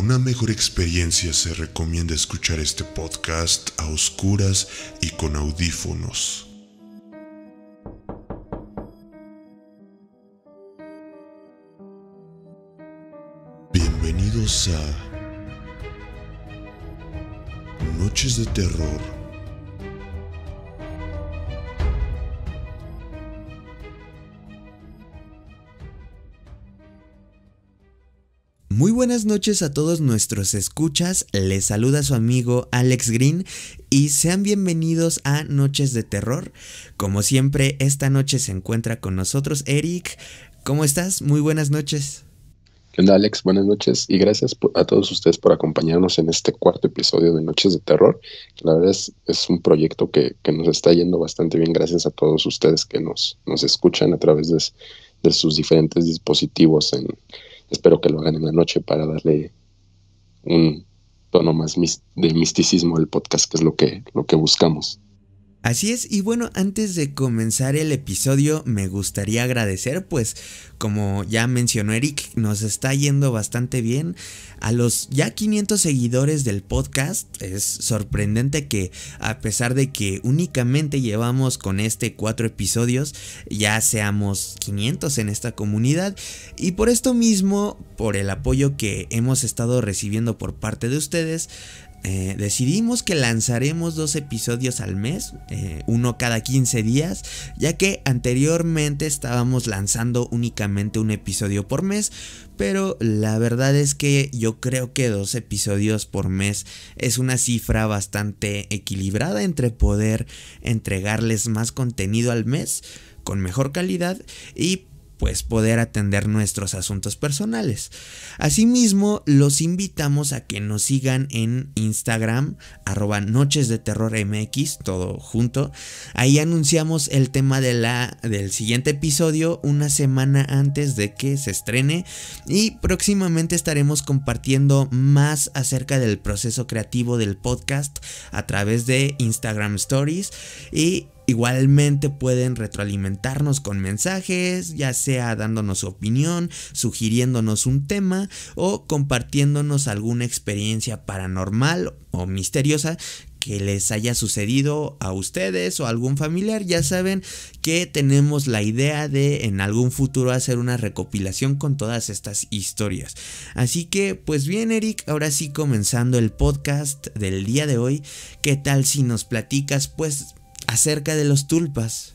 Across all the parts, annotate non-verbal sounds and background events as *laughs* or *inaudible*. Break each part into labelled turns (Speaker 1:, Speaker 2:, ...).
Speaker 1: una mejor experiencia se recomienda escuchar este podcast a oscuras y con audífonos.
Speaker 2: Bienvenidos a Noches de Terror
Speaker 1: buenas noches a todos nuestros escuchas, les saluda su amigo Alex Green y sean bienvenidos a Noches de Terror. Como siempre, esta noche se encuentra con nosotros Eric. ¿Cómo estás? Muy buenas noches.
Speaker 2: ¿Qué onda Alex? Buenas noches y gracias a todos ustedes por acompañarnos en este cuarto episodio de Noches de Terror. La verdad es, es un proyecto que, nos está yendo bastante bien gracias a todos ustedes que nos, escuchan a través de, de sus diferentes dispositivos en, Espero que lo hagan en la noche para darle un tono más de misticismo al podcast, que es lo que, lo que buscamos.
Speaker 1: Así es, y bueno, antes de comenzar el episodio me gustaría agradecer, pues como ya mencionó Eric, nos está yendo bastante bien a los ya 500 seguidores del podcast. Es sorprendente que a pesar de que únicamente llevamos con este cuatro episodios, ya seamos 500 en esta comunidad. Y por esto mismo, por el apoyo que hemos estado recibiendo por parte de ustedes, eh, decidimos que lanzaremos dos episodios al mes, eh, uno cada 15 días, ya que anteriormente estábamos lanzando únicamente un episodio por mes, pero la verdad es que yo creo que dos episodios por mes es una cifra bastante equilibrada entre poder entregarles más contenido al mes con mejor calidad y pues poder atender nuestros asuntos personales. Asimismo, los invitamos a que nos sigan en Instagram, arroba Noches de Terror MX, todo junto. Ahí anunciamos el tema de la, del siguiente episodio una semana antes de que se estrene y próximamente estaremos compartiendo más acerca del proceso creativo del podcast a través de Instagram Stories y Igualmente pueden retroalimentarnos con mensajes, ya sea dándonos su opinión, sugiriéndonos un tema o compartiéndonos alguna experiencia paranormal o misteriosa que les haya sucedido a ustedes o a algún familiar. Ya saben que tenemos la idea de en algún futuro hacer una recopilación con todas estas historias. Así que, pues bien, Eric, ahora sí comenzando el podcast del día de hoy, ¿qué tal si nos platicas pues acerca de los tulpas?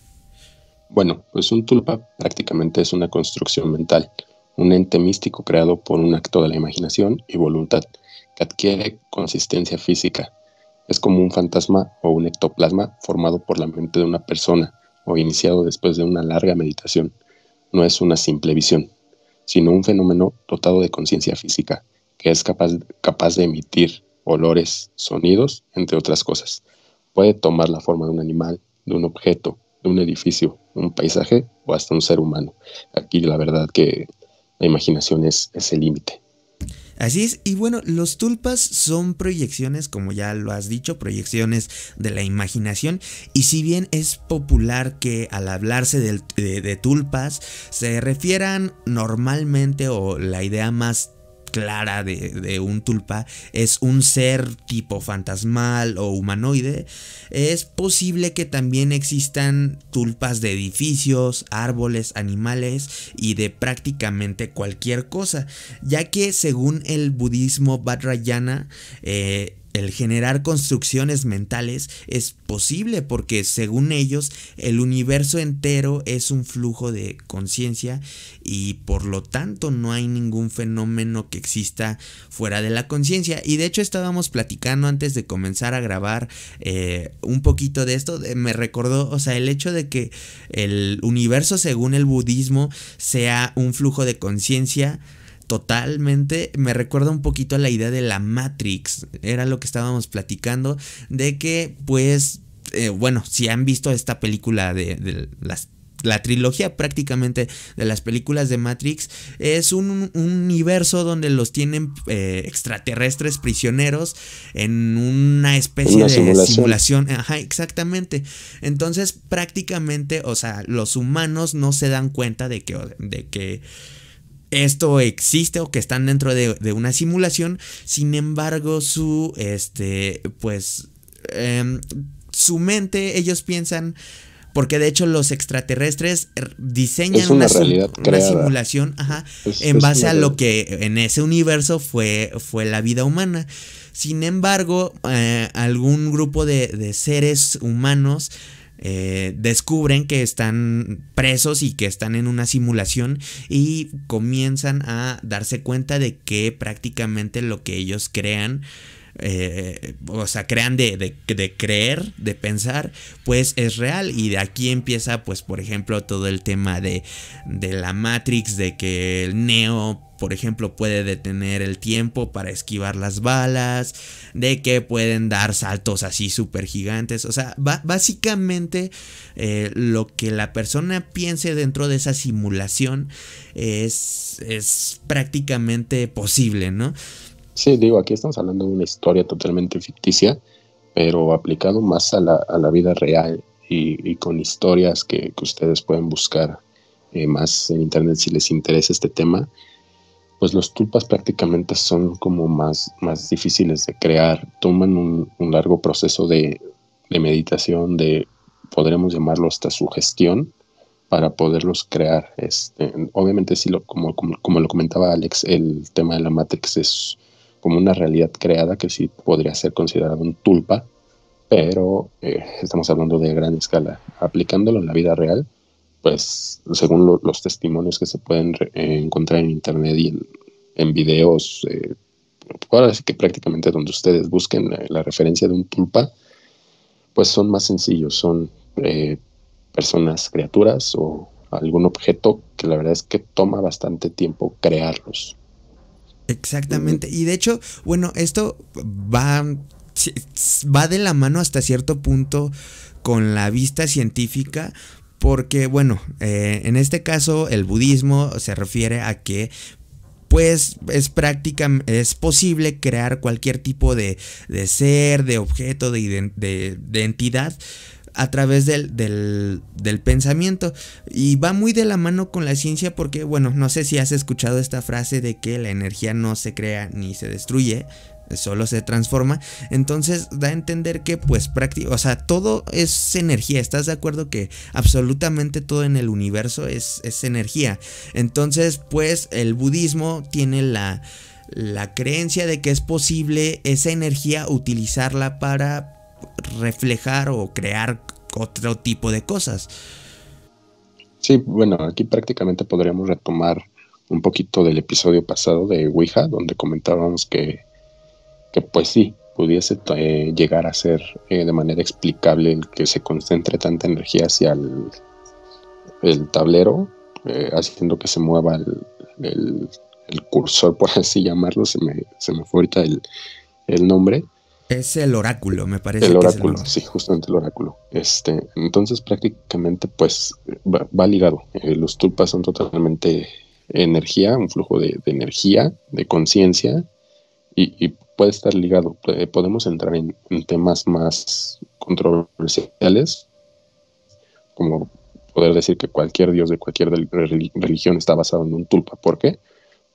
Speaker 2: Bueno, pues un tulpa prácticamente es una construcción mental, un ente místico creado por un acto de la imaginación y voluntad, que adquiere consistencia física. Es como un fantasma o un ectoplasma formado por la mente de una persona o iniciado después de una larga meditación. No es una simple visión, sino un fenómeno dotado de conciencia física, que es capaz, capaz de emitir olores, sonidos, entre otras cosas. Puede tomar la forma de un animal, de un objeto, de un edificio, un paisaje o hasta un ser humano. Aquí la verdad que la imaginación es, ese el límite.
Speaker 1: Así es, y bueno, los tulpas son proyecciones, como ya lo has dicho, proyecciones de la imaginación, y si bien es popular que al hablarse de, de tulpas se refieran normalmente o la idea más clara de, un tulpa es un ser tipo fantasmal o humanoide, es posible que también existan tulpas de edificios, árboles, animales y de prácticamente cualquier cosa, ya que según el budismo Vajrayana, eh, el generar construcciones mentales es posible porque según ellos el universo entero es un flujo de conciencia y por lo tanto no hay ningún fenómeno que exista fuera de la conciencia. Y de hecho estábamos platicando antes de comenzar a grabar eh, un poquito de esto. me recordó, o sea, el hecho de que el universo según el budismo sea un flujo de conciencia totalmente. Me recuerda un poquito a la idea de la Matrix. Era lo que estábamos platicando. De que, pues, eh, bueno, si han visto esta película de, las la trilogía prácticamente de las películas de Matrix es un, universo donde los tienen eh, extraterrestres prisioneros en una especie de simulación. Ajá, exactamente. Entonces prácticamente, o sea, los humanos no se dan cuenta de que, de que esto existe o que están dentro de, una simulación. Sin embargo, su, este, pues, em, su mente, ellos piensan... Porque de hecho los extraterrestres diseñan una, simulación en base a lo que en ese universo fue, fue la vida humana. Sin embargo, eh, algún grupo de, de seres humanos eh, descubren que están presos y que están en una simulación y comienzan a darse cuenta de que prácticamente lo que ellos crean eh, o sea, crean de, creer, de pensar, pues es real. Y de aquí empieza, pues, por ejemplo, todo el tema de, de la Matrix, de que el Neo por ejemplo, puede detener el tiempo para esquivar las balas, de que pueden dar saltos así súper gigantes. O sea, básicamente eh, lo que la persona piense dentro de esa simulación es, es prácticamente posible, ¿no?
Speaker 2: Sí, digo, aquí estamos hablando de una historia totalmente ficticia, pero aplicado más a la, a la vida real y, con historias que, ustedes pueden buscar eh, más en Internet si les interesa este tema pues los tulpas prácticamente son como más, más difíciles de crear, toman un, largo proceso de, meditación, de, podremos llamarlo hasta sugestión, para poderlos crear. Este, obviamente, sí, lo, como, como, como, lo comentaba Alex, el tema de la Matrix es como una realidad creada que sí podría ser considerada un tulpa, pero eh, estamos hablando de gran escala. Aplicándolo en la vida real, pues según los testimonios que se pueden eh, encontrar en internet y en, videos, eh, ahora sí que prácticamente donde ustedes busquen la, referencia de un pulpa pues son más sencillos, son eh, personas, criaturas o algún objeto que la verdad es que toma bastante tiempo crearlos.
Speaker 1: Exactamente, y de hecho, bueno, esto va, va de la mano hasta cierto punto con la vista científica, porque bueno, eh, en este caso el budismo se refiere a que pues es práctica, es posible crear cualquier tipo de, ser, de objeto, de, de, entidad a través del, del, pensamiento. Y va muy de la mano con la ciencia porque, bueno, no sé si has escuchado esta frase de que la energía no se crea ni se destruye, solo se transforma. Entonces da a entender que pues prácticamente o sea, todo es energía. ¿Estás de acuerdo que absolutamente todo en el universo es, es energía? Entonces pues el budismo tiene la, la creencia de que es posible esa energía utilizarla para reflejar o crear otro tipo de cosas.
Speaker 2: Sí, bueno, aquí prácticamente podríamos retomar un poquito del episodio pasado de Ouija, donde comentábamos que pues sí, pudiese eh, llegar a ser eh, de manera explicable el que se concentre tanta energía hacia el, tablero, eh, haciendo que se mueva el, cursor, por así llamarlo, se me, se fue ahorita el, nombre.
Speaker 1: Es el oráculo,
Speaker 2: me parece. El oráculo, sí, justamente el oráculo. Este, entonces prácticamente pues va, ligado. los tulpas son totalmente energía, un flujo de, energía, de conciencia, y, puede estar ligado. Eh, podemos entrar en, temas más controversiales, como poder decir que cualquier dios de cualquier religión está basado en un tulpa. ¿Por qué?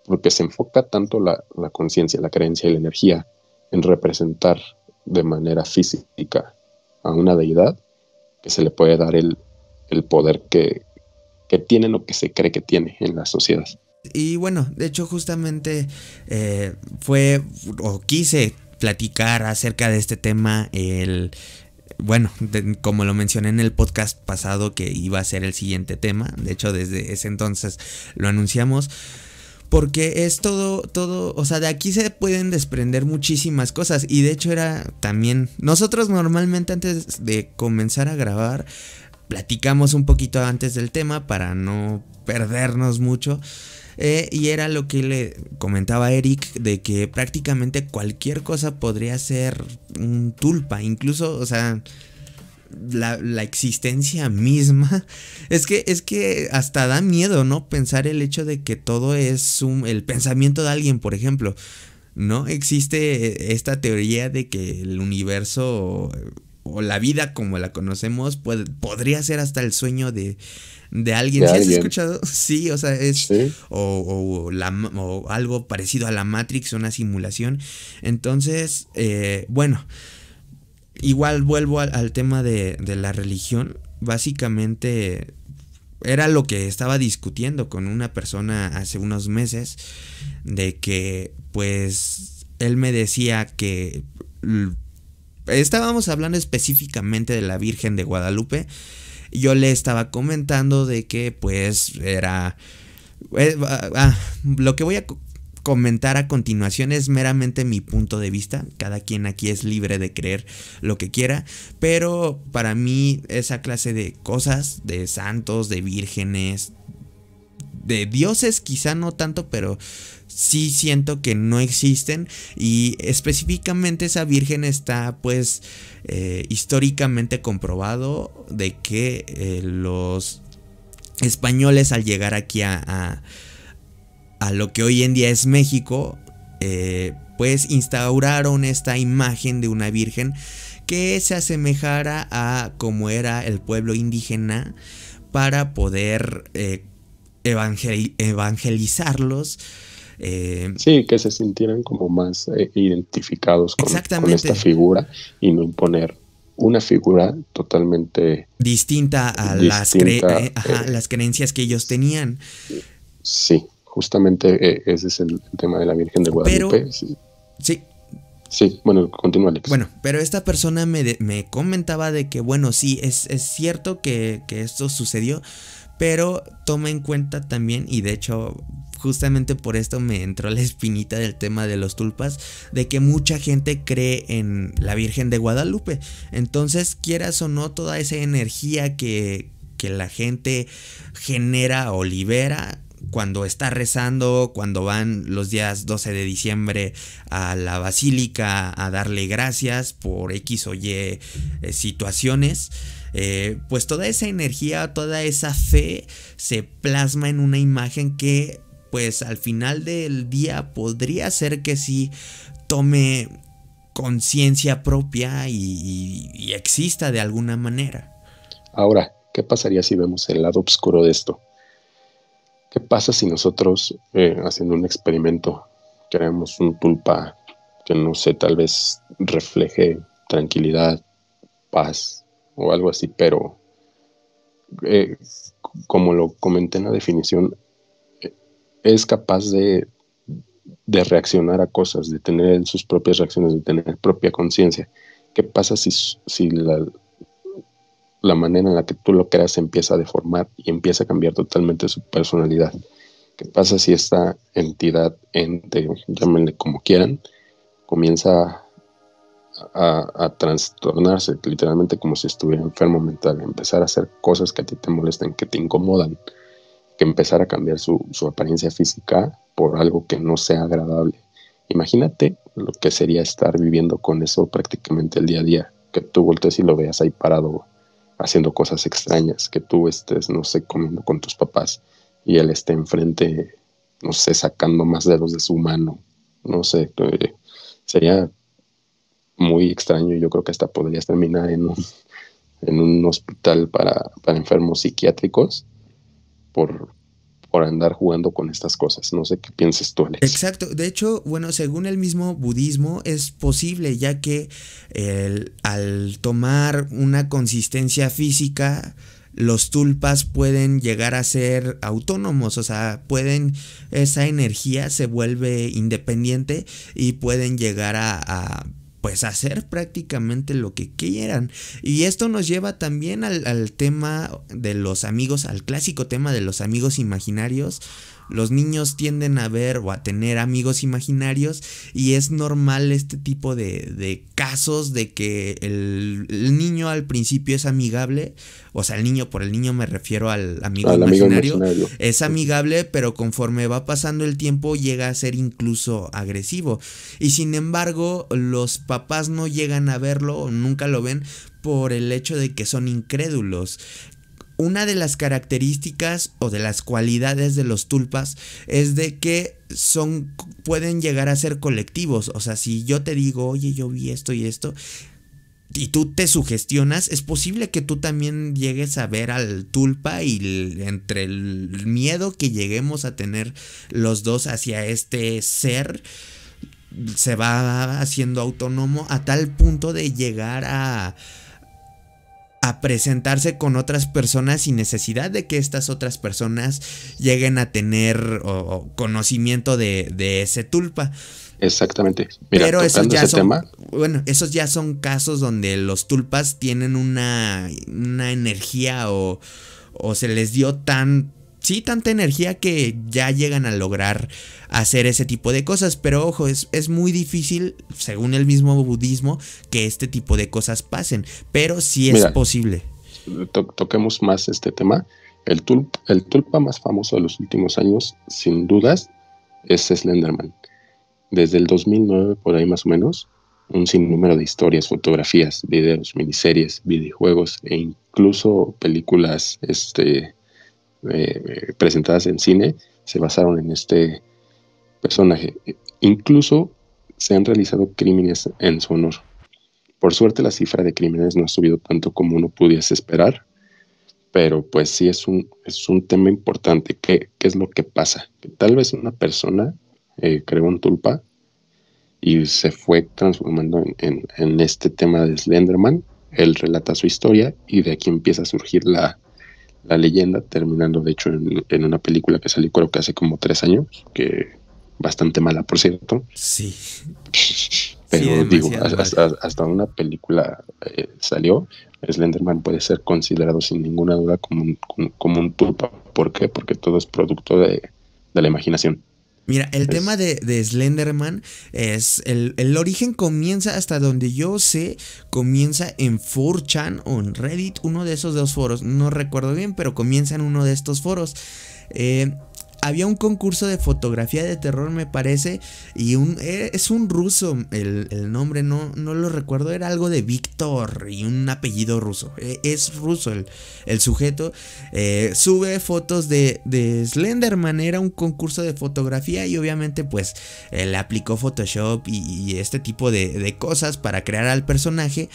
Speaker 2: Porque se enfoca tanto la, conciencia, la creencia y la energía en representar de manera física a una deidad que se le puede dar el, poder que, tiene tienen o que se cree que tiene en la sociedad.
Speaker 1: Y bueno, de hecho justamente eh, fue o quise platicar acerca de este tema el, bueno, como lo mencioné en el podcast pasado que iba a ser el siguiente tema, de hecho desde ese entonces lo anunciamos, porque es todo, todo, o sea, de aquí se pueden desprender muchísimas cosas y de hecho era también, nosotros normalmente antes de comenzar a grabar, platicamos un poquito antes del tema para no perdernos mucho. Eh, y era lo que le comentaba Eric, de que prácticamente cualquier cosa podría ser un tulpa, incluso, o sea... La, existencia misma. *laughs* Es que, es que hasta da miedo, ¿no? Pensar el hecho de que todo es un, el pensamiento de alguien, por ejemplo. ¿No? Existe esta teoría de que el universo o, la vida como la conocemos podría ser hasta el sueño de, de alguien. ¿Sí has escuchado? *laughs* Sí, o sea, es o, algo parecido a la Matrix, una simulación. Entonces, eh, bueno, igual vuelvo al, al tema de, de, la religión. Básicamente era lo que estaba discutiendo con una persona hace unos meses, de que pues él me decía que... Estábamos hablando específicamente de la Virgen de Guadalupe yo le estaba comentando de que pues era... Eh, ah, ah, lo que voy a comentar a continuación es meramente mi punto de vista. Cada quien aquí es libre de creer lo que quiera. Pero para mí esa clase de cosas, de santos, de vírgenes, de dioses quizá no tanto, pero sí siento que no existen y específicamente esa virgen está pues eh, históricamente comprobado de que eh, los españoles al llegar aquí a, a, lo que hoy en día es México eh, pues instauraron esta imagen de una virgen que se asemejara a como era el pueblo indígena para poder eh, evangelizarlos.
Speaker 2: Eh, sí, que se sintieran como más eh, identificados con, esta figura y no imponer una figura totalmente
Speaker 1: distinta a las, eh, creencias que ellos tenían.
Speaker 2: Sí, justamente ese es el, tema de la Virgen de Guadalupe. sí. sí. bueno, continúa Alex. Bueno,
Speaker 1: pero esta persona me, me comentaba de que, bueno, sí, es, es cierto que, que, esto sucedió, pero toma en cuenta también, y de hecho justamente por esto me entró la espinita del tema de los tulpas, de que mucha gente cree en la Virgen de Guadalupe. Entonces, quieras o no, toda esa energía que, que la gente genera o libera cuando está rezando, cuando van los días 12 de diciembre a la basílica a darle gracias por X o Y eh, situaciones eh, pues toda esa energía, toda esa fe se plasma en una imagen que pues al final del día podría ser que sí tome conciencia propia y, exista de alguna manera.
Speaker 2: Ahora, ¿qué pasaría si vemos el lado oscuro de esto? ¿Qué pasa si nosotros, eh, haciendo un experimento, creamos un tulpa que no sé, tal vez refleje tranquilidad, paz, o algo así, pero eh, como lo comenté en la definición, eh, es capaz de, reaccionar a cosas, de tener sus propias reacciones, de tener propia conciencia. ¿Qué pasa si, si la, la, manera en la que tú lo creas empieza a deformar y empieza a cambiar totalmente su personalidad? ¿Qué pasa si esta entidad, ente, llámenle como quieran, comienza a a, trastornarse, literalmente como si estuviera enfermo mental, empezar a hacer cosas que a ti te molestan, que te incomodan, que empezar a cambiar su, apariencia física por algo que no sea agradable. Imagínate lo que sería estar viviendo con eso prácticamente el día a día, que tú voltees y lo veas ahí parado haciendo cosas extrañas, que tú estés, no sé, comiendo con tus papás y él esté enfrente, no sé, sacando más dedos de su mano, no sé, eh, sería muy extraño yo creo que hasta podrías terminar en un, en un hospital para, enfermos psiquiátricos por, por andar jugando con estas cosas. No sé qué pienses tú, Alex.
Speaker 1: Exacto. De hecho, bueno, según el mismo budismo es posible, ya que al tomar una consistencia física, los tulpas pueden llegar a ser autónomos, o sea, pueden, esa energía se vuelve independiente y pueden llegar a pues hacer prácticamente lo que quieran. Y esto nos lleva también al, tema de los amigos, al clásico tema de los amigos imaginarios los niños tienden a ver o a tener amigos imaginarios y es normal este tipo de, casos de que el, niño al principio es amigable, o sea, el niño por el niño me refiero al amigo, imaginario, amigo imaginario, es amigable, pero conforme va pasando el tiempo llega a ser incluso agresivo. Y sin embargo, los papás no llegan a verlo, nunca lo ven por el hecho de que son incrédulos una de las características o de las cualidades de los tulpas es de que son pueden llegar a ser colectivos, o sea, si yo te digo, "Oye, yo vi esto y esto", y tú te sugestionas, es posible que tú también llegues a ver al tulpa y entre el miedo que lleguemos a tener los dos hacia este ser se va haciendo autónomo a tal punto de llegar a a presentarse con otras personas sin necesidad de que estas otras personas lleguen a tener conocimiento de,
Speaker 2: ese tulpa. Exactamente. Pero esos ya
Speaker 1: bueno, esos ya son casos donde los tulpas tienen una, una energía o, o se les dio tan sí tanta energía que ya llegan a lograr hacer ese tipo de cosas. Pero ojo, es, es, muy difícil, según el mismo budismo, que este tipo de cosas pasen. Pero sí es posible.
Speaker 2: toquemos más este tema. El, el tulpa más famoso de los últimos años, sin dudas, es Slenderman. Desde el 2009, por ahí más o menos, un sinnúmero de historias, fotografías, videos, miniseries, videojuegos e incluso películas este, eh, eh, presentadas en cine se basaron en este personaje. Incluso se han realizado crímenes en su honor. Por suerte la cifra de crímenes no ha subido tanto como uno pudiese esperar, pero pues sí es un, es un tema importante. ¿Qué, es lo que pasa? tal vez una persona eh, creó un tulpa y se fue transformando en este tema de Slenderman. Él relata su historia y de aquí empieza a surgir la, la leyenda, terminando de hecho en, una película que salió creo que hace como tres años, que bastante mala por cierto. Sí.
Speaker 1: Pero digo,
Speaker 2: hasta, una película eh, salió, Slenderman puede ser considerado sin ninguna duda como un, como un tulpa. ¿Por qué? Porque todo es producto de la imaginación.
Speaker 1: Mira, el tema de, Slenderman es. El, el, origen comienza hasta donde yo sé, comienza en 4chan o en Reddit, uno de esos dos foros. No recuerdo bien, pero comienza en uno de estos foros. Eh había un concurso de fotografía de terror, me parece, y un, e, es un ruso, el, nombre no, no, lo recuerdo, era algo de Víctor y un apellido ruso, e, es ruso el, sujeto, eh, sube fotos de, de, Slenderman, era un concurso de fotografía y obviamente pues Él eh, aplicó Photoshop y, este tipo de, cosas para crear al personaje.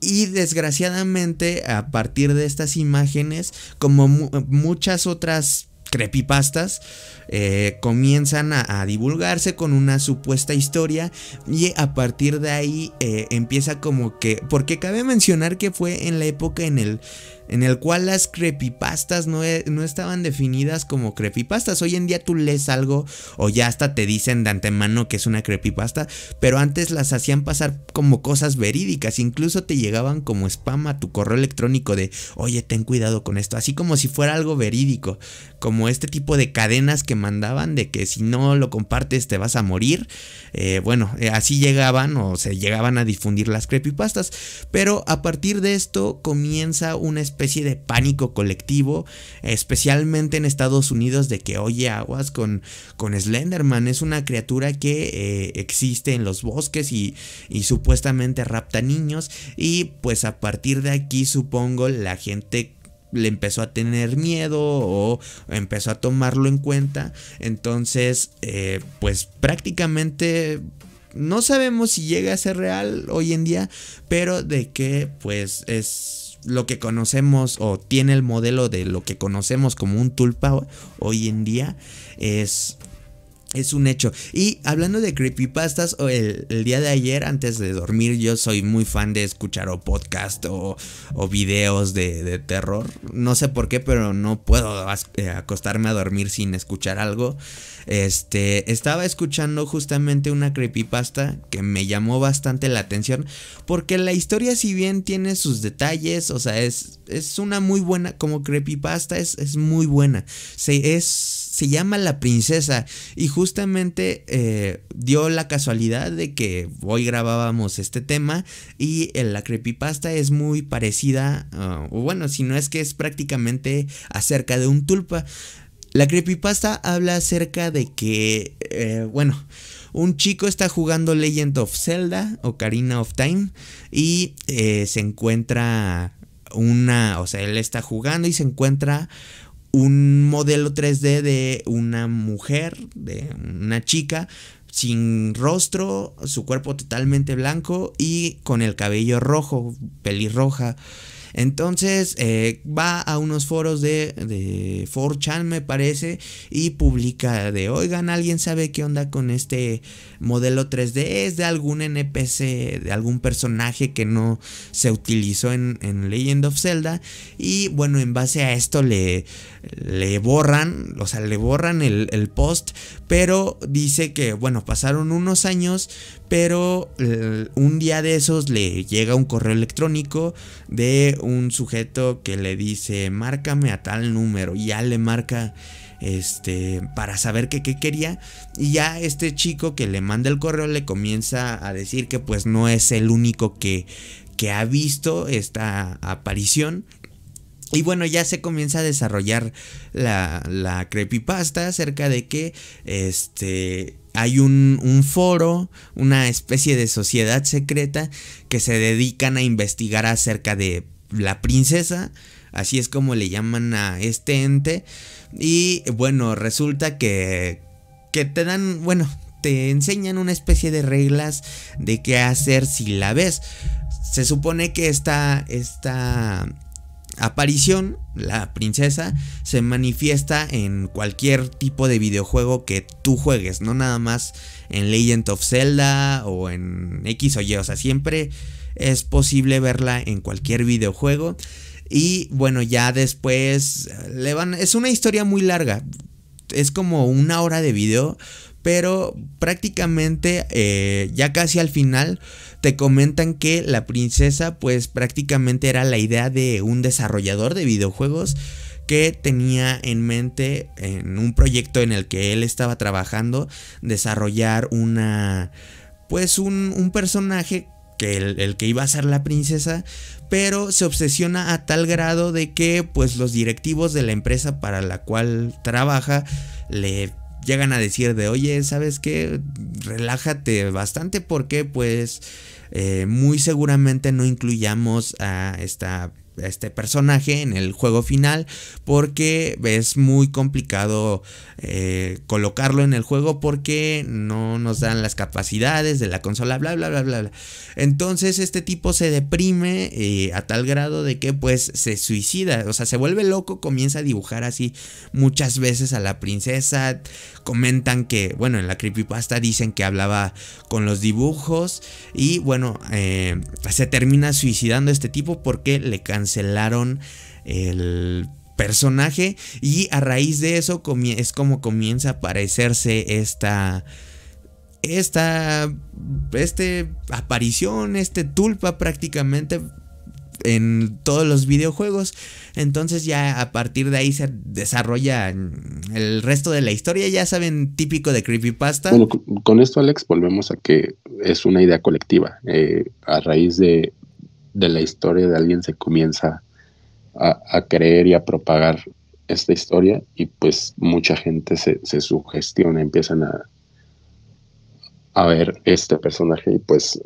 Speaker 1: Y desgraciadamente a partir de estas imágenes, como muchas otras creepypastas eh, comienzan a, divulgarse con una supuesta historia y a partir de ahí eh, empieza como que, porque cabe mencionar que fue en la época en el en el cual las creepypastas no, e, no, estaban definidas como creepypastas. Hoy en día tú lees algo o ya hasta te dicen de antemano que es una creepypasta, pero antes las hacían pasar como cosas verídicas, incluso te llegaban como spam a tu correo electrónico de, oye, ten cuidado con esto, así como si fuera algo verídico, como este tipo de cadenas que mandaban de que si no lo compartes te vas a morir. Eh, bueno, eh, así llegaban o se llegaban a difundir las creepypastas, pero a partir de esto comienza una especie especie de pánico colectivo, especialmente en Estados Unidos, de que oye aguas con, con Slenderman. Es una criatura que eh, existe en los bosques y, supuestamente rapta niños. Y pues a partir de aquí supongo la gente le empezó a tener miedo o empezó a tomarlo en cuenta. Entonces, eh, pues prácticamente no sabemos si llega a ser real hoy en día, pero de que pues es lo que conocemos o tiene el modelo de lo que conocemos como un tulpa hoy en día es es un hecho. Y hablando de creepypastas, el, el día de ayer, antes de dormir, yo soy muy fan de escuchar o podcast o, o videos de, terror. No sé por qué, pero no puedo eh, acostarme a dormir sin escuchar algo. Este, estaba escuchando justamente una creepypasta que me llamó bastante la atención. Porque la historia, si bien tiene sus detalles, o sea, es, es una muy buena, como creepypasta, es, es muy buena. es se llama La Princesa y justamente eh, dio la casualidad de que hoy grabábamos este tema y eh, la creepypasta es muy parecida, ah, o bueno, si no es que es prácticamente acerca de un tulpa. La creepypasta habla acerca de que, eh, bueno, un chico está jugando Legend of Zelda o Karina of Time y se encuentra una, o sea, él está jugando y se encuentra un modelo 3D de una mujer, de una chica, sin rostro, su cuerpo totalmente blanco y con el cabello rojo, pelirroja. Entonces eh, va a unos foros de, de 4chan me parece y publica de, oigan, ¿alguien sabe qué onda con este modelo 3D? Es de algún NPC, de algún personaje que no se utilizó en, en Legend of Zelda. Y bueno, en base a esto le, le borran, o sea, le borran el, el post, pero dice que, bueno, pasaron unos años, pero eh, un día de esos le llega un correo electrónico de un sujeto que le dice, márcame a tal número, y ya le marca este, para saber que qué quería. Y ya este chico que le manda el correo le comienza a decir que pues no es el único que, que ha visto esta aparición. Y bueno, ya se comienza a desarrollar la, la creepypasta acerca de que este, hay un foro, una especie de sociedad secreta que se dedican a investigar acerca de la princesa, así es como le llaman a este ente. Y bueno, resulta que, que te dan, bueno, te enseñan una especie de reglas de qué hacer si la ves. Se supone que esta, esta aparición, la princesa, se manifiesta en cualquier tipo de videojuego que tú juegues, no nada más en Legend of Zelda o en X o Y, o sea, siempre es posible verla en cualquier videojuego. Y bueno, ya después Es una historia muy larga. Es como una hora de video. Pero prácticamente eh, ya casi al final te comentan que la princesa pues prácticamente era la idea de un desarrollador de videojuegos que tenía en mente en un proyecto en el que él estaba trabajando desarrollar una pues un, un personaje el, que iba a ser la princesa, pero se obsesiona a tal grado de que pues los directivos de la empresa para la cual trabaja le llegan a decir de oye, ¿sabes qué? Relájate bastante porque pues eh, muy seguramente no incluyamos a esta este personaje en el juego final porque es muy complicado eh, colocarlo en el juego porque no nos dan las capacidades de la consola bla bla bla bla bla entonces este tipo se deprime eh, a tal grado de que pues se suicida o sea se vuelve loco comienza a dibujar así muchas veces a la princesa comentan que bueno en la creepypasta dicen que hablaba con los dibujos y bueno eh, se termina suicidando este tipo porque le cansa cancelaron el personaje y a raíz de eso es como comienza a aparecerse esta esta este aparición, este tulpa prácticamente en todos los videojuegos. Entonces ya a partir de ahí se desarrolla el resto de la historia, ya saben, típico de creepypasta. Bueno,
Speaker 2: con esto Alex volvemos a que es una idea colectiva. Eh, a raíz de de la historia de alguien se comienza a, creer y a propagar esta historia y pues mucha gente se, se sugestiona, empiezan a, a ver este personaje y pues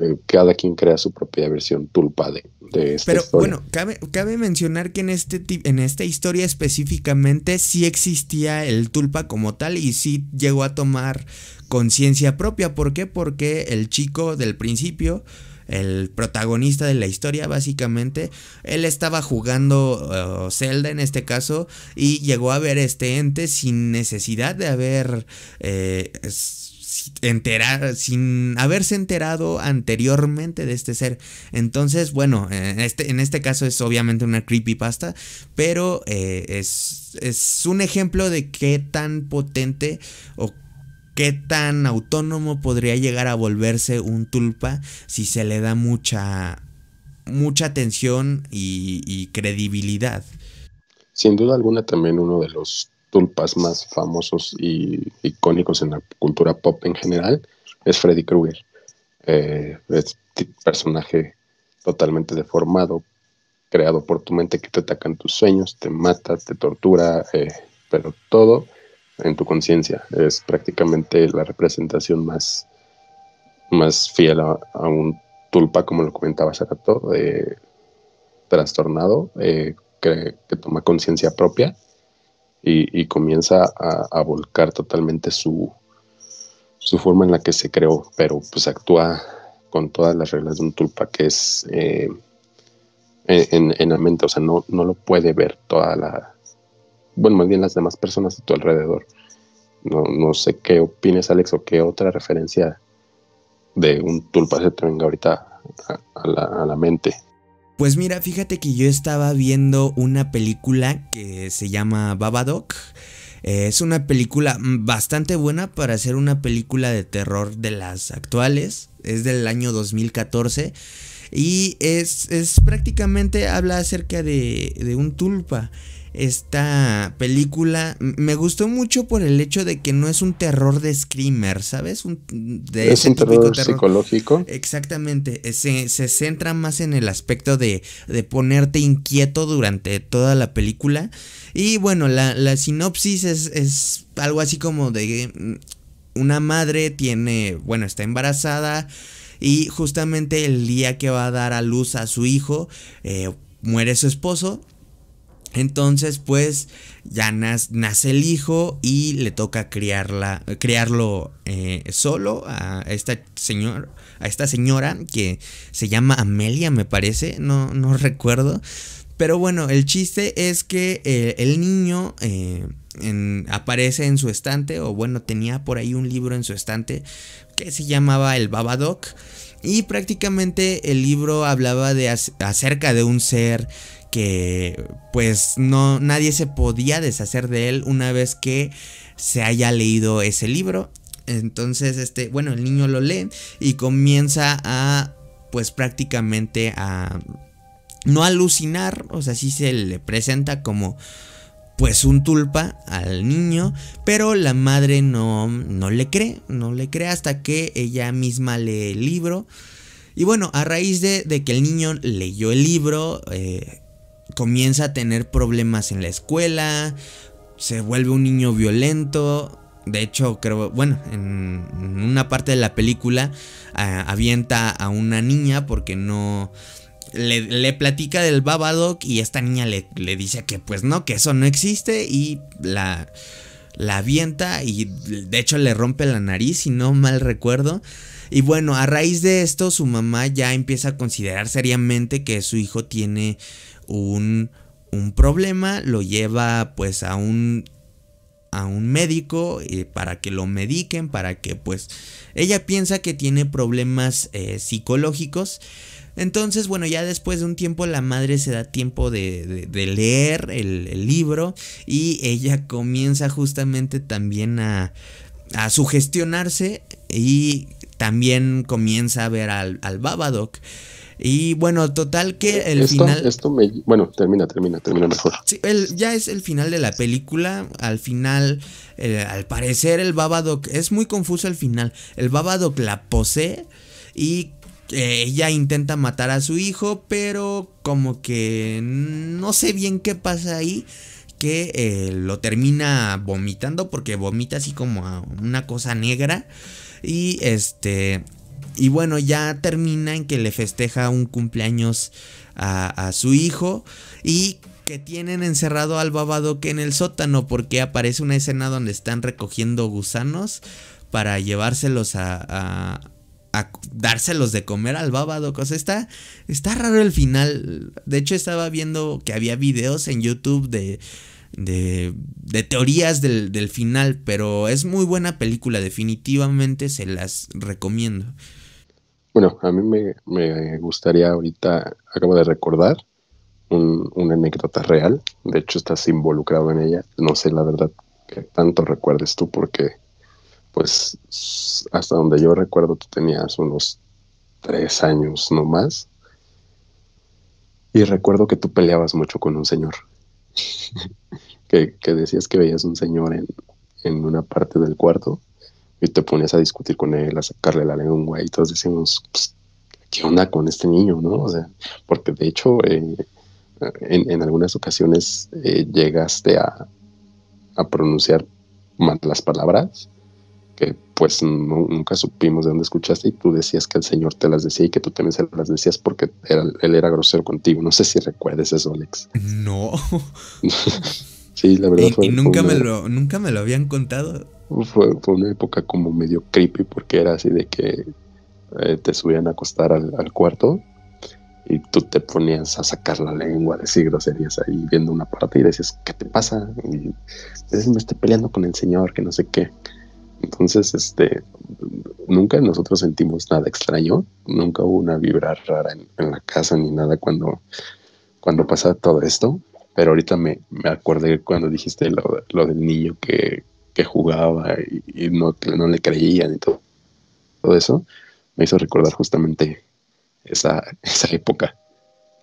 Speaker 2: eh, cada quien crea su propia versión tulpa de, de Pero bueno,
Speaker 1: cabe, mencionar que en, este, en esta historia específicamente sí existía el tulpa como tal y sí llegó a tomar conciencia propia. ¿Por qué? Porque el chico del principio el protagonista de la historia básicamente. Él estaba jugando uh, Zelda en este caso y llegó a ver este ente sin necesidad de haber... Eh, enterar, sin haberse enterado anteriormente de este ser. Entonces, bueno, en eh, este, en este caso es obviamente una creepypasta, pero eh, es, es un ejemplo de qué tan potente o qué tan autónomo podría llegar a volverse un tulpa si se le da mucha, mucha atención
Speaker 2: y, credibilidad. Sin duda alguna también uno de los tulpas más famosos y icónicos en la cultura pop en general es Freddy Krueger. Eh, es un personaje totalmente deformado, creado por tu mente que te ataca en tus sueños, te mata, te tortura, eh, pero todo en tu conciencia. Es prácticamente la representación más, más fiel a, un tulpa, como lo comentaba hace rato, eh, trastornado, eh, que, toma conciencia propia y, comienza a, volcar totalmente su, su forma en la que se creó, pero pues actúa con todas las reglas de un tulpa, que es eh, en, en, la mente, o sea, no, no lo puede ver toda la bueno, más bien las demás personas a tu alrededor. No, no sé qué opines, Alex, o qué otra referencia de un tulpa se te venga ahorita a, la, mente.
Speaker 1: Pues mira, fíjate que yo estaba viendo una película que se llama Babadook. Eh, es una película bastante buena para hacer una película de terror de las actuales. Es del año 2014. Y es, es prácticamente habla acerca de, de un tulpa esta película me gustó mucho por el hecho de que no es un terror de screamer, ¿sabes? es un terror, psicológico. Exactamente, eh, se, centra más en el aspecto de, ponerte inquieto durante toda la película. Y bueno, la, sinopsis es, algo así como de mm, una madre tiene, bueno, está embarazada y justamente el día que va a dar a luz a su hijo, eh, muere su esposo entonces, pues ya nace, el hijo y le toca criarla, criarlo eh, solo a esta, señor, a esta señora que se llama Amelia, me parece, no, no *laughs* recuerdo. Pero bueno, el chiste es que eh, el niño eh, aparece en su estante, o bueno, tenía por ahí un libro en su estante que se llamaba El Babadoc. Y prácticamente el libro hablaba de, acerca de un ser que pues no nadie se podía deshacer de él una vez que se haya leído ese libro. Entonces, este, bueno, el niño lo lee y comienza a pues prácticamente a no alucinar, o sea, sí se le presenta como pues un tulpa al niño, pero la madre no, no le cree, no le cree hasta que ella misma lee el libro. Y bueno, a raíz de, de que el niño leyó el libro, eh, comienza a tener problemas en la escuela, se vuelve un niño violento. De hecho, creo, bueno, en una parte de la película avienta a una niña porque no... Le, platica del babadoc y esta niña le, le dice que pues no, que eso no existe y la la avienta y de hecho le rompe la nariz, si no mal recuerdo. Y bueno, a raíz de esto su mamá ya empieza a considerar seriamente que su hijo tiene un, un problema, lo lleva pues a un a un médico eh, para que lo mediquen, para que pues ella piensa que tiene problemas eh, psicológicos. Entonces, bueno, ya después de un tiempo la madre se da tiempo de, leer el, libro y ella comienza justamente también a, a sugestionarse y también comienza a ver al, al Babadoc. Y bueno, total que el final.
Speaker 2: Esto me. Bueno, termina, termina, termina mejor. ya es el
Speaker 1: final de la película. Al final, eh, al parecer, el Babadoc. Es muy confuso el final. El Babadoc la posee y eh, ella intenta matar a su hijo, pero como que no sé bien qué pasa ahí que eh, lo termina vomitando porque vomita así como una cosa negra y este y bueno, ya termina en que le festeja un cumpleaños a, su hijo y que tienen encerrado al babado que en el sótano porque aparece una escena donde están recogiendo gusanos para llevárselos a, a, dárselos de comer al babado O sea, está, está raro el final. De hecho, estaba viendo que había videos en YouTube de... De, teorías del, del, final, pero es muy buena película, definitivamente se las recomiendo.
Speaker 2: Bueno, a mí me, gustaría ahorita, acabo de recordar un, una anécdota real, de hecho estás involucrado en ella, no sé la verdad que tanto recuerdes tú porque pues hasta donde yo recuerdo tú tenías unos tres años no más y recuerdo que tú peleabas mucho con un señor *laughs* que, decías que veías un señor en una parte del cuarto y te ponías a discutir con él, a sacarle la lengua y todos decimos, pues, ¿qué onda con este niño? ¿no? O sea, porque de hecho eh, en, algunas ocasiones eh, llegaste a, a pronunciar las palabras que pues nunca supimos de dónde escuchaste y tú decías que el Señor te las decía y que tú también se las decías porque él era grosero contigo. No sé si recuerdes eso, Alex. No. *laughs* sí, la verdad. Y, nunca, me
Speaker 1: nunca me lo habían contado.
Speaker 2: Fue, una época como medio creepy porque era así de que eh, te subían a acostar al, cuarto y tú te ponías a sacar la lengua, decir groserías ahí viendo una parte y decías, ¿qué te pasa? Y dices, me estoy peleando con el señor, que no sé qué. Entonces, este, nunca nosotros sentimos nada extraño, nunca hubo una vibra rara en, la casa ni nada cuando, cuando pasaba todo esto. Pero ahorita me, me acordé cuando dijiste lo del niño que, que jugaba y, no, no, le creían y todo, todo eso, me hizo recordar justamente esa, *laughs* esa época.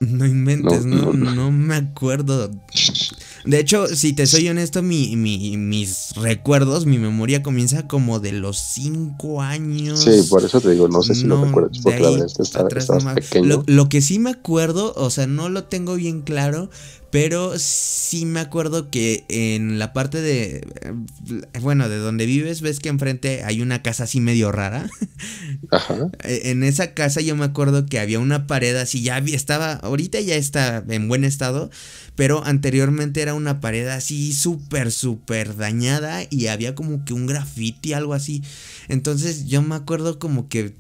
Speaker 1: No inventes, no, no me acuerdo *laughs* De hecho, si te soy honesto, mi, mi, mis recuerdos, mi memoria comienza como de los cinco años. Sí, por
Speaker 2: eso te digo, no sé si no, lo recuerdas, porque la pequeño. Lo, lo que
Speaker 1: sí me acuerdo, o sea, no lo tengo bien claro, pero sí me acuerdo que en la parte de. Eh, bueno, de donde vives, ves que enfrente hay una casa así medio rara. Ajá. *laughs* E, en esa casa yo me acuerdo que había una pared así, ya estaba. Ahorita ya está en buen estado pero anteriormente era una pared así súper, súper dañada y había como que un graffiti, algo así. Entonces yo me acuerdo como que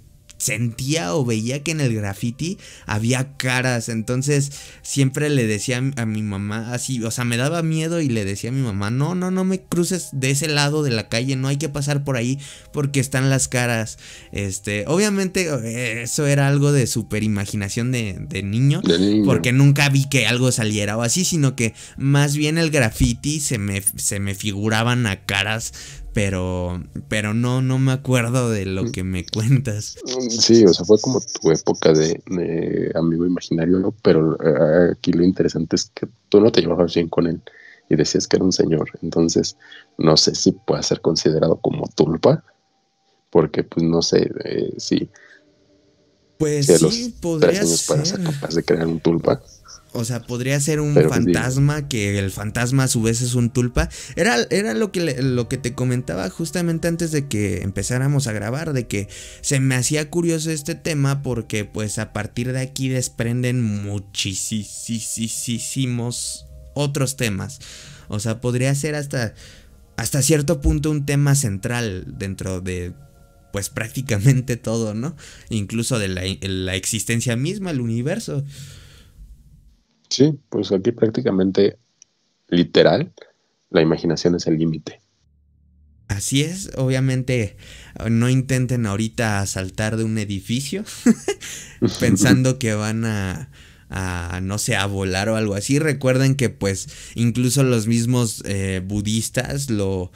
Speaker 1: sentía o veía que en el graffiti había caras. Entonces siempre le decía a mi mamá así, o sea, me daba miedo y le decía a mi mamá, no, no, no me cruces de ese lado de la calle, no hay que pasar por ahí porque están las caras. Este, obviamente eh, eso era algo de super imaginación de, niño, porque nunca vi que algo saliera o así, sino que más bien el graffiti se me, se me figuraban a caras pero, pero no, no me acuerdo
Speaker 2: de lo mm. que me
Speaker 1: cuentas.
Speaker 2: Sí, o sea, fue como tu época de, amigo imaginario, ¿no? pero eh, aquí lo interesante es que tú no te llevabas bien con él y decías que era un señor, entonces no sé si pueda ser considerado como tulpa, porque pues no sé eh, si... Pues los tres años para ser capaz de crear un tulpa. O sea,
Speaker 1: podría ser un pues, fantasma, que el fantasma a su vez es un tulpa. Era, era lo, que lo que te comentaba justamente antes de que empezáramos a grabar, de que se me hacía curioso este tema porque pues a partir de aquí desprenden muchísimos otros temas. O sea, podría ser hasta, hasta cierto punto un tema central dentro de pues prácticamente todo, ¿no? Incluso de la, la existencia misma, el universo.
Speaker 2: Sí, pues aquí prácticamente, literal, la imaginación es el límite.
Speaker 1: Así es, obviamente no intenten ahorita saltar de un edificio *laughs* pensando que van a, no sé, a volar o algo así. Recuerden que pues incluso los mismos eh, budistas lo,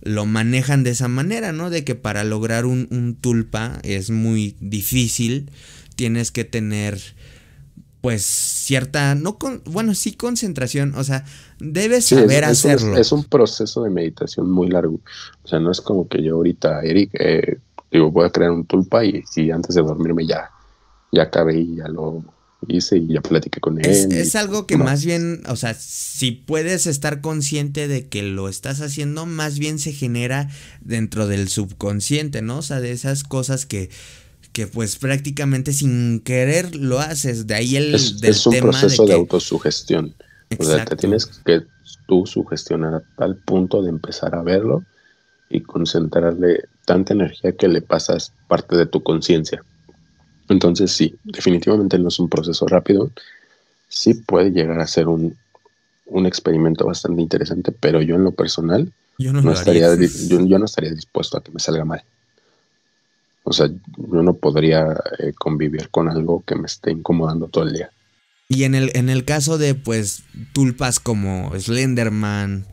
Speaker 1: lo manejan de esa manera, ¿no? De que para lograr un tulpa es muy difícil, tienes que tener pues cierta, no con, bueno, sí concentración, o sea, debes saber hacerlo. Es,
Speaker 2: un, proceso de meditación muy largo, o sea, no es como que yo ahorita, Eric, eh, digo, voy a crear un tulpa y, si antes de dormirme ya, ya acabé y ya lo hice y ya platiqué con él. Es,
Speaker 1: algo que más bien, o sea, si puedes estar consciente de que lo estás haciendo, más bien se genera dentro del subconsciente, ¿no? O sea, de esas cosas que que pues prácticamente sin querer lo haces. De ahí el es, es un proceso de,
Speaker 2: autosugestión. O sea, te tienes que tú sugestionar a tal punto de empezar a verlo y concentrarle tanta energía que le pasas parte de tu conciencia. Entonces sí, definitivamente no es un proceso rápido. Sí puede llegar a ser un, experimento bastante interesante, pero yo en lo personal no, estaría, yo no estaría dispuesto a que me salga mal. O sea, yo no podría eh, convivir con algo que me esté incomodando todo el día.
Speaker 1: Y en el, en el caso de, pues, tulpas como Slenderman,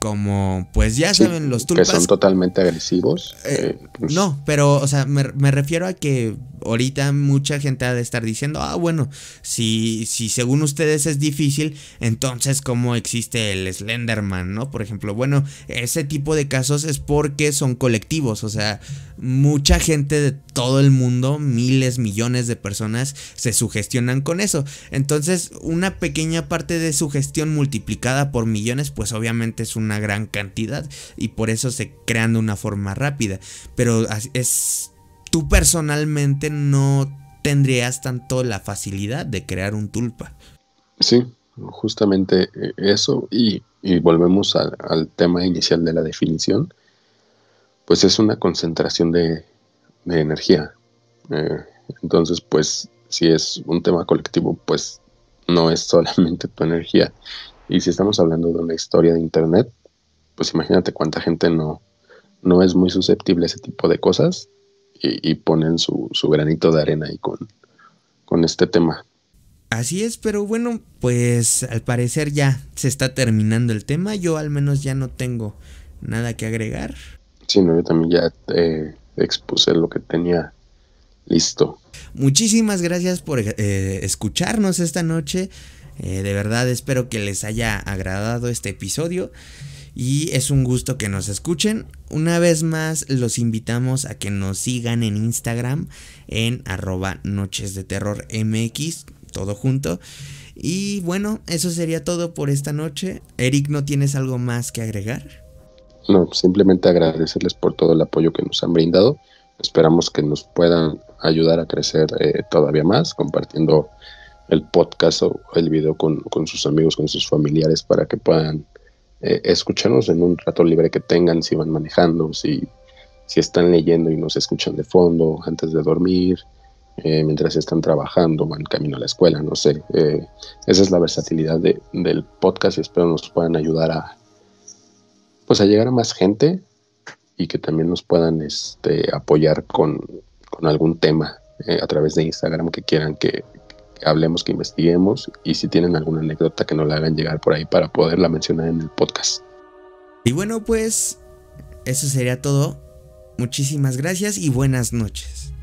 Speaker 2: como, pues ya saben, los tulpas. Que son totalmente agresivos. Eh, eh,
Speaker 1: pues no, pero, o sea, me, me refiero a que ahorita mucha gente ha de estar diciendo, ah, bueno, si, según ustedes es difícil, entonces cómo existe el Slenderman, ¿no? Por ejemplo, bueno, ese tipo de casos es porque son colectivos, o sea, mucha gente de todo el mundo, miles, millones de personas se sugestionan con eso. Entonces, una pequeña parte de su gestión multiplicada por millones, pues obviamente es una gran cantidad y por eso se crean de una forma rápida. Pero es tú personalmente no tendrías tanto la facilidad de crear un tulpa.
Speaker 2: Sí, justamente eh, eso y, volvemos al tema inicial de la definición, pues es una concentración de, energía. Eh, entonces, pues si es un tema colectivo, pues no es *laughs* solamente tu energía. Y si estamos hablando de una historia de Internet, pues imagínate cuánta gente no, no es muy susceptible a ese tipo de cosas y, ponen su, granito de arena ahí con, con este tema.
Speaker 1: Así es, pero bueno, pues al parecer ya se está terminando el tema. Yo al menos ya no tengo nada que agregar.
Speaker 2: Sí, no, yo también ya eh, expuse lo que tenía
Speaker 1: listo. Muchísimas gracias por eh, escucharnos esta noche. Eh, de verdad espero que les haya agradado este episodio y es un gusto que nos escuchen. Una vez más, los invitamos a que nos sigan en Instagram en arroba noches de terror MX, todo junto. Y bueno, eso sería todo por esta noche. Eric, ¿no tienes algo más que agregar?
Speaker 2: No, pues simplemente agradecerles por todo el apoyo que nos han brindado. Esperamos que nos puedan ayudar a crecer eh, todavía más compartiendo el podcast o el video con, con sus amigos, con sus familiares para que puedan eh, escucharnos en un rato libre que tengan, si van manejando, si, si están leyendo y nos escuchan de fondo, antes de dormir, eh, mientras están trabajando, van camino a la escuela, no sé. Eh, esa es la versatilidad del podcast y espero nos puedan ayudar a, pues a llegar a más gente y que también nos puedan este, apoyar con, algún tema a través de Instagram que quieran que, que hablemos, que investiguemos y si tienen alguna anécdota que nos la hagan llegar por ahí para poderla mencionar en el podcast.
Speaker 1: Y bueno, pues eso sería todo. Muchísimas gracias y buenas noches.